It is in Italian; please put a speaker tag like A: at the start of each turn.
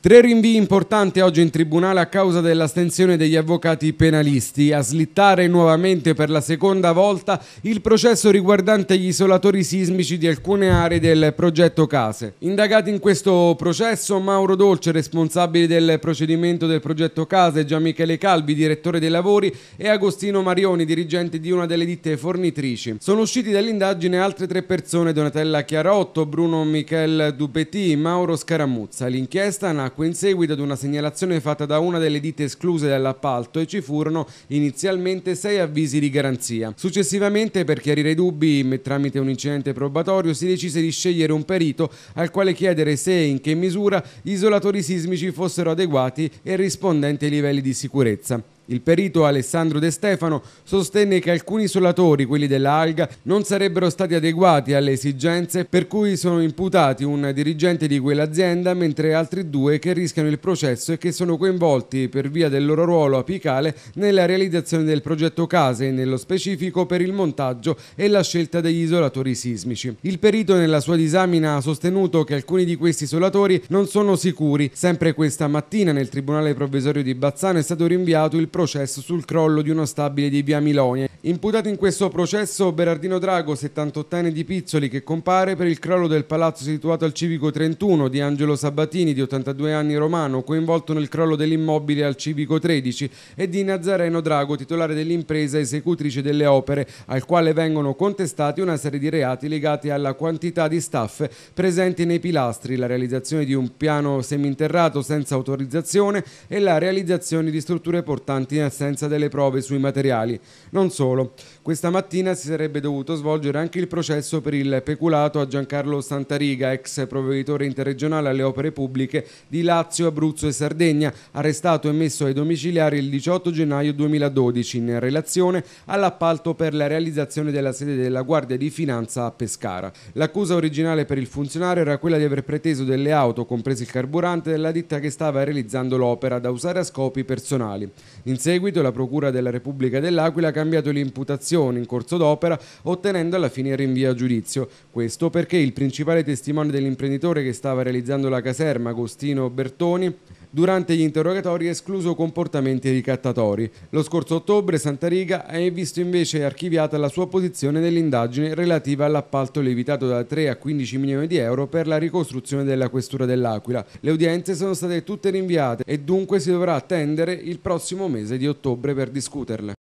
A: Tre rinvii importanti oggi in tribunale a causa dell'astensione degli avvocati penalisti. A slittare nuovamente per la seconda volta il processo riguardante gli isolatori sismici di alcune aree del progetto Case. Indagati in questo processo Mauro Dolce, responsabile del procedimento del progetto Case, Gian Michele Calvi, direttore dei lavori, e Agostino Marioni, dirigente di una delle ditte fornitrici. Sono usciti dall'indagine altre tre persone, Donatella Chiarotto, Bruno Michel Dupetti, Mauro Scaramuzza. L'inchiesta nasce nacque in seguito ad una segnalazione fatta da una delle ditte escluse dall'appalto e ci furono inizialmente sei avvisi di garanzia. Successivamente, per chiarire i dubbi tramite un incidente probatorio, si decise di scegliere un perito al quale chiedere se e in che misura gli isolatori sismici fossero adeguati e rispondenti ai livelli di sicurezza. Il perito Alessandro De Stefano sostenne che alcuni isolatori, quelli dell'Alga, non sarebbero stati adeguati alle esigenze per cui sono imputati un dirigente di quell'azienda mentre altri due che rischiano il processo e che sono coinvolti per via del loro ruolo apicale nella realizzazione del progetto Case e nello specifico per il montaggio e la scelta degli isolatori sismici. Il perito nella sua disamina ha sostenuto che alcuni di questi isolatori non sono sicuri. Sempre questa mattina nel Tribunale Provvisorio di Bazzano è stato rinviato il processo sul crollo di uno stabile di via Milonia Imputato in questo processo Berardino Drago, 78enne di Pizzoli, che compare per il crollo del palazzo situato al Civico 31 di Angelo Sabatini, di 82 anni romano, coinvolto nel crollo dell'immobile al Civico 13, e di Nazareno Drago, titolare dell'impresa esecutrice delle opere, al quale vengono contestati una serie di reati legati alla quantità di staff presenti nei pilastri, la realizzazione di un piano seminterrato senza autorizzazione e la realizzazione di strutture portanti in assenza delle prove sui materiali. Non solo, solo. Questa mattina si sarebbe dovuto svolgere anche il processo per il peculato a Giancarlo Santariga, ex provveditore interregionale alle opere pubbliche di Lazio, Abruzzo e Sardegna, arrestato e messo ai domiciliari il 18 gennaio 2012 in relazione all'appalto per la realizzazione della sede della Guardia di Finanza a Pescara. L'accusa originale per il funzionario era quella di aver preteso delle auto, compresi il carburante, della ditta che stava realizzando l'opera da usare a scopi personali. In seguito la Procura della Repubblica dell'Aquila ha cambiato il l'imputazione in corso d'opera, ottenendo alla fine il rinvio a giudizio. Questo perché il principale testimone dell'imprenditore che stava realizzando la caserma, Agostino Bertoni, durante gli interrogatori ha escluso comportamenti ricattatori. Lo scorso ottobre Santa Riga ha visto invece archiviata la sua posizione nell'indagine relativa all'appalto levitato da 3 a 15 milioni di euro per la ricostruzione della questura dell'Aquila. Le udienze sono state tutte rinviate e dunque si dovrà attendere il prossimo mese di ottobre per discuterle.